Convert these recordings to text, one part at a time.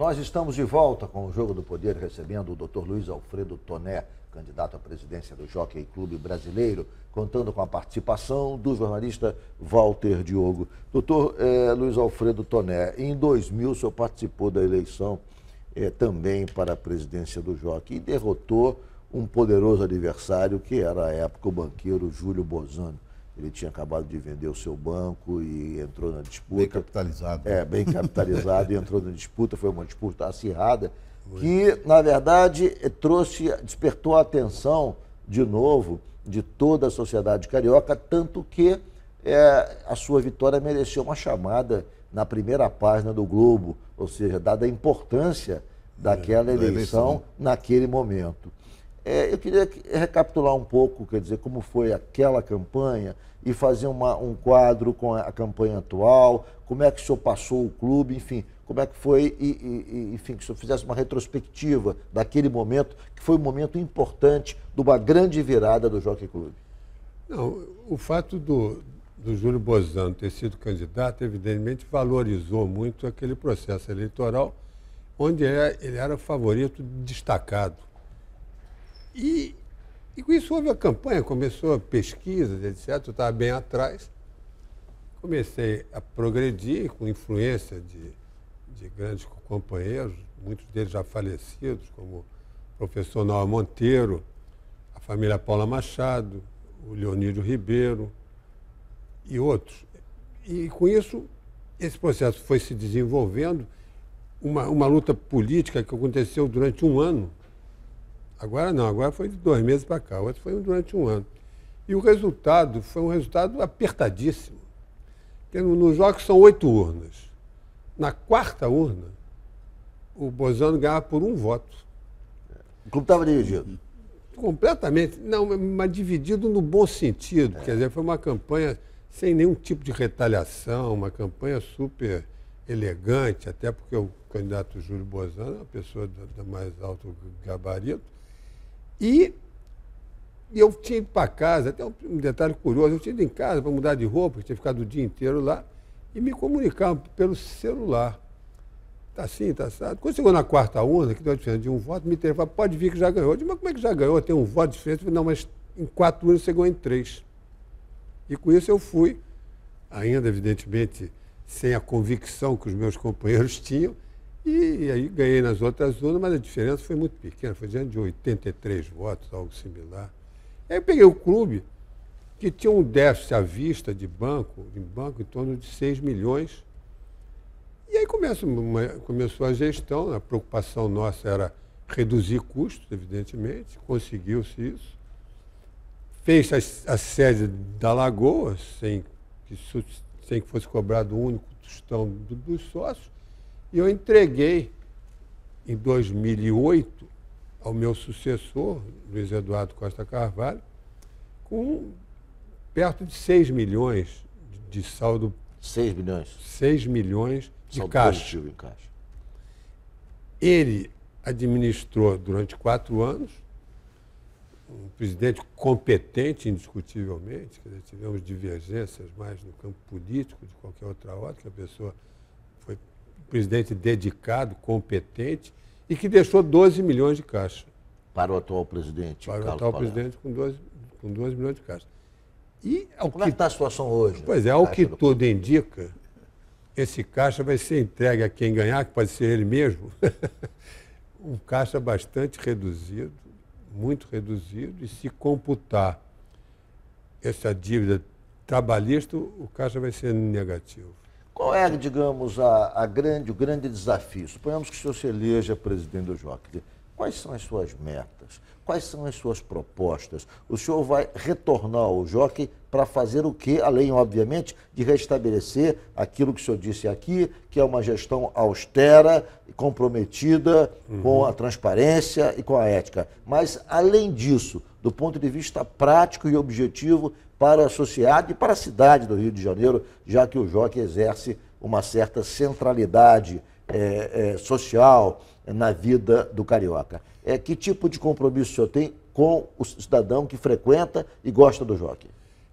Nós estamos de volta com o Jogo do Poder, recebendo o Dr. Luiz Alfredo Toné, candidato à presidência do Jockey Clube Brasileiro, contando com a participação do jornalista Walter Diogo. Doutor eh, Luiz Alfredo Toné, em 2000 o senhor participou da eleição eh, também para a presidência do Jockey e derrotou um poderoso adversário que era, à época, o banqueiro Júlio Bozano. Ele tinha acabado de vender o seu banco e entrou na disputa. Bem capitalizado. É, bem capitalizado e entrou na disputa. Foi uma disputa acirrada Foi. que, na verdade, trouxe, despertou a atenção de novo de toda a sociedade carioca, tanto que é, a sua vitória mereceu uma chamada na primeira página do Globo, ou seja, dada a importância é, daquela da eleição, naquele momento. É, eu queria recapitular um pouco, quer dizer, como foi aquela campanha e fazer uma, um quadro com a, campanha atual, como é que o senhor passou o clube, enfim, como é que foi, e, e, e enfim, que o senhor fizesse uma retrospectiva daquele momento, que foi um momento importante de uma grande virada do Jockey Clube. Não, o fato do, do Júlio Bozano ter sido candidato, evidentemente, valorizou muito aquele processo eleitoral, onde é, ele era o favorito destacado e, e com isso houve a campanha, começou a pesquisa, etc. Eu estava bem atrás. Comecei a progredir com influência de, de grandes companheiros, muitos deles já falecidos, como o professor Noel Monteiro, a família Paula Machado, o Leonídio Ribeiro e outros. E com isso, esse processo foi se desenvolvendo, uma, uma luta política que aconteceu durante um ano, Agora não, agora foi de dois meses para cá, o outro foi durante um ano. E o resultado foi um resultado apertadíssimo. Porque nos jogos são oito urnas. Na quarta urna, o Bozano ganhava por um voto. O clube estava dividido. Completamente. Não, mas dividido no bom sentido. É. Quer dizer, foi uma campanha sem nenhum tipo de retaliação, uma campanha super elegante, até porque o candidato Júlio Bozano é uma pessoa do, da mais alto gabarito e eu tinha ido para casa, até um detalhe curioso, eu tinha ido em casa para mudar de roupa, porque tinha ficado o dia inteiro lá, e me comunicavam pelo celular. Tá assim, tá assado. Quando chegou na quarta onda que deu a diferença de um voto, me telefonou, pode vir que já ganhou. Eu disse, mas como é que já ganhou? Tem um voto diferente Falei, não, mas em quatro anos você em três. E com isso eu fui, ainda evidentemente sem a convicção que os meus companheiros tinham, e aí ganhei nas outras urnas, mas a diferença foi muito pequena, foi diante de 83 votos, algo similar. Aí eu peguei o clube, que tinha um déficit à vista de banco, em banco, em torno de 6 milhões. E aí começa uma, começou a gestão, a preocupação nossa era reduzir custos, evidentemente, conseguiu-se isso. Fez a, a, sede da Lagoa, sem que, sem que fosse cobrado o único tostão do, dos sócios e eu entreguei, em 2008, ao meu sucessor, Luiz Eduardo Costa Carvalho, com perto de 6 milhões de saldo. 6 milhões? 6 milhões de caixa. em caixa. Ele administrou durante quatro anos, um presidente competente, indiscutivelmente, dizer, tivemos divergências mais no campo político de qualquer outra ordem, que a pessoa foi presidente dedicado, competente e que deixou 12 milhões de caixa. Para o atual presidente. Para o Carlos atual presidente com 12, com 12 milhões de caixa. E ao Como que, é que está a situação hoje? Pois é, ao que tudo indica, esse caixa vai ser entregue a quem ganhar, que pode ser ele mesmo, um caixa bastante reduzido, muito reduzido, e se computar essa dívida trabalhista, o caixa vai ser negativo. Qual é, digamos, a, a grande, o grande desafio? Suponhamos que o senhor se eleja presidente do Jockey. Quais são as suas metas? Quais são as suas propostas? O senhor vai retornar ao Jockey para fazer o quê? Além, obviamente, de restabelecer aquilo que o senhor disse aqui, que é uma gestão austera e comprometida uhum. com a transparência e com a ética. Mas, além disso, do ponto de vista prático e objetivo, para a sociedade e para a cidade do Rio de Janeiro, já que o Joque exerce uma certa centralidade é, é, social na vida do carioca. É, que tipo de compromisso o senhor tem com o cidadão que frequenta e gosta do Joque?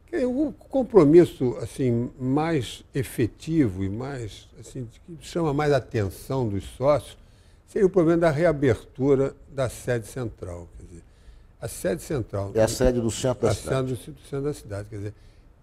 É, o compromisso assim mais efetivo e mais assim que chama mais atenção dos sócios seria o problema da reabertura da sede central. A sede central. É a sede do centro da a cidade. A sede do centro da cidade, quer dizer.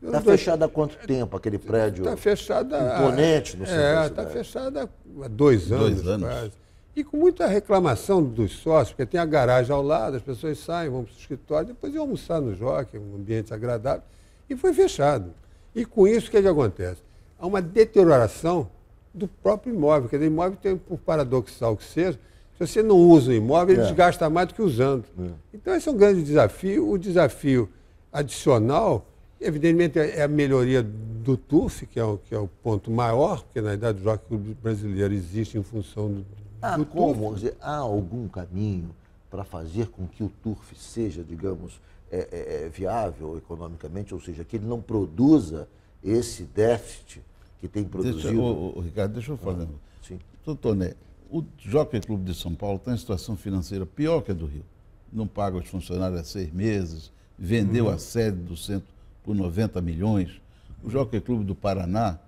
Está fechada há quanto tempo aquele tá prédio? Está fechada. Imponente no centro é, da tá cidade. Está fechada há dois anos. Dois anos. Quase. E com muita reclamação dos sócios, porque tem a garagem ao lado, as pessoas saem, vão para o escritório, depois iam almoçar no jockey, um ambiente agradável, e foi fechado. E com isso, o que, é que acontece? Há uma deterioração do próprio imóvel. Quer dizer, imóvel tem, por paradoxal que seja, se você não usa o imóvel, ele é. desgasta mais do que usando. É. Então, esse é um grande desafio. O desafio adicional, evidentemente, é a melhoria do TUF, que é o, que é o ponto maior, porque na idade o Jockey Clube Brasileiro existe em função do, ah, do como? TUF. há algum caminho para fazer com que o TUF seja, digamos, é, é, é, viável economicamente, ou seja, que ele não produza esse déficit que tem produzido? Deixa, Ricardo, deixa eu falar. Ah, sim. Doutor Né, o Jockey Clube de São Paulo está em situação financeira pior que a do Rio. Não paga os funcionários há seis meses, vendeu uhum. a sede do centro por 90 milhões. O Jockey Clube do Paraná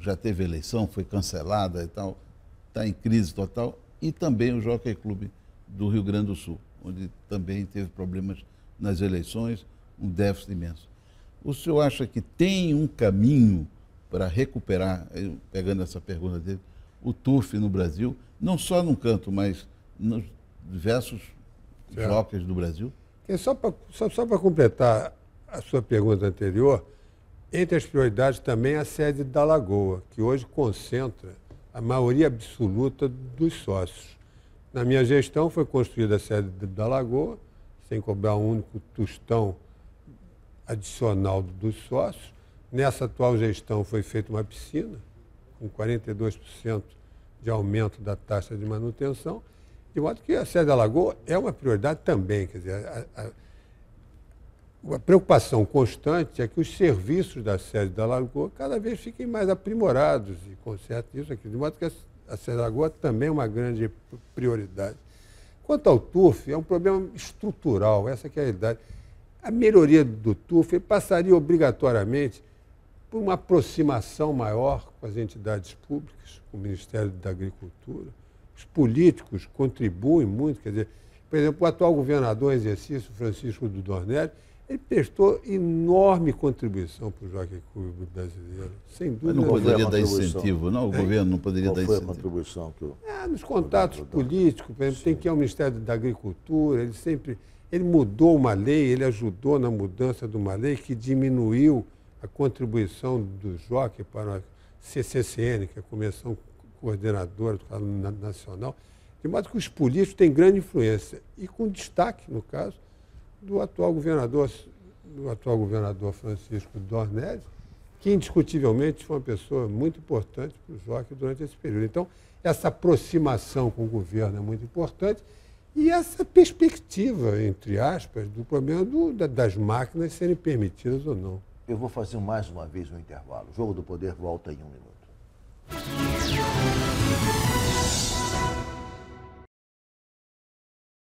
já teve eleição, foi cancelada e tal, está em crise total. E também o Jockey Clube do Rio Grande do Sul, onde também teve problemas nas eleições, um déficit imenso. O senhor acha que tem um caminho para recuperar, pegando essa pergunta dele, o turf no Brasil, não só num canto, mas nos diversos jogos do Brasil? E só para só, só completar a sua pergunta anterior, entre as prioridades também a sede da Lagoa, que hoje concentra a maioria absoluta dos sócios. Na minha gestão foi construída a sede da Lagoa, sem cobrar um único tostão adicional dos sócios. Nessa atual gestão foi feita uma piscina, com 42% de aumento da taxa de manutenção, de modo que a Serra da Lagoa é uma prioridade também. Quer dizer, a, a, a preocupação constante é que os serviços da sede da Lagoa cada vez fiquem mais aprimorados e consertem isso aqui. De modo que a sede da Lagoa também é uma grande prioridade. Quanto ao TUF, é um problema estrutural, essa é a realidade. A melhoria do TUF passaria obrigatoriamente por uma aproximação maior com as entidades públicas, com o Ministério da Agricultura. Os políticos contribuem muito, quer dizer, por exemplo, o atual governador em exercício, Francisco do Dornelli, ele prestou enorme contribuição para o joaquim clube brasileiro, sem dúvida. Mas não poderia dar incentivo, não? O é? governo não poderia Qual dar incentivo. foi a contribuição que eu... É, nos contatos políticos, por exemplo, Sim. tem que ir é ao Ministério da Agricultura, ele sempre... Ele mudou uma lei, ele ajudou na mudança de uma lei que diminuiu a contribuição do Joque para a CCCN, que é a Comissão Coordenadora do Caso Nacional, de modo que os políticos têm grande influência, e com destaque, no caso, do atual governador, do atual governador Francisco Dornelles, que indiscutivelmente foi uma pessoa muito importante para o Joque durante esse período. Então, essa aproximação com o governo é muito importante e essa perspectiva, entre aspas, do problema do, das máquinas serem permitidas ou não. Eu vou fazer mais uma vez um intervalo. O Jogo do Poder volta em um minuto.